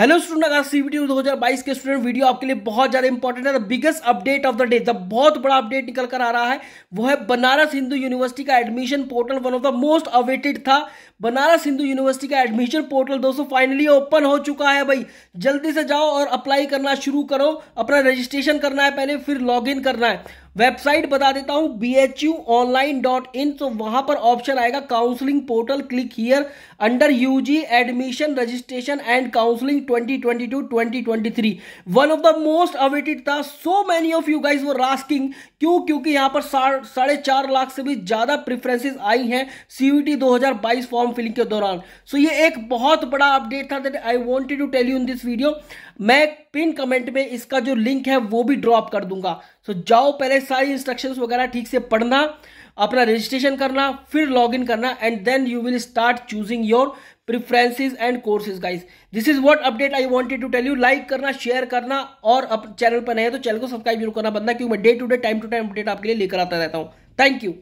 hello student अगर सी video 2022 के student video आपके लिए बहुत ज्यादा इंपॉर्टेंट है the biggest update of the day the बहुत बड़ा अपडेट निकल कर आ रहा है वो है बनारस हिंदू यूनिवर्सिटी का admission portal one of the most awaited था बनारस हिंदू यूनिवर्सिटी का एडमिशन पोर्टल दोस्तों फाइनली ओपन हो चुका है भाई जल्दी से जाओ और अप्लाई करना शुरू करो अपना रजिस्ट्रेशन करना है पहले फिर लॉग करना है वेबसाइट बता देता हूं B H U online dot in तो वहां पर ऑप्शन आएगा counselling portal click here under UG admission registration and counselling 2022 2023 one of the most awaited था so many of you guys were asking क्यों क्योंकि यहां पर साढ़े चार लाख से भी ज्यादा प्रेफरेंसेस आई हैं सीयूटी 2022 फॉर्म फिलिंग के दौरान सो so ये एक बहुत बड़ा अपडेट था that I wanted to tell you in this video मैं पिन कमेंट में इसका जो लिंक है वो भी ड्रॉप कर दूंगा सो so जाओ पहले है सारी इंस्ट्रक्शंस वगैरह ठीक से पढ़ना अपना रजिस्ट्रेशन करना फिर लॉगिन करना and then you will start choosing your preferences and courses guys this is what update I wanted to tell you like करना शेयर करना और अपने चैनल पर नए तो चैनल को सब्सक्राइब जरूर करना बनना क्योंकि मैं day to day time to time update आपके लिए लेकर आता रहता हूँ थैंक यू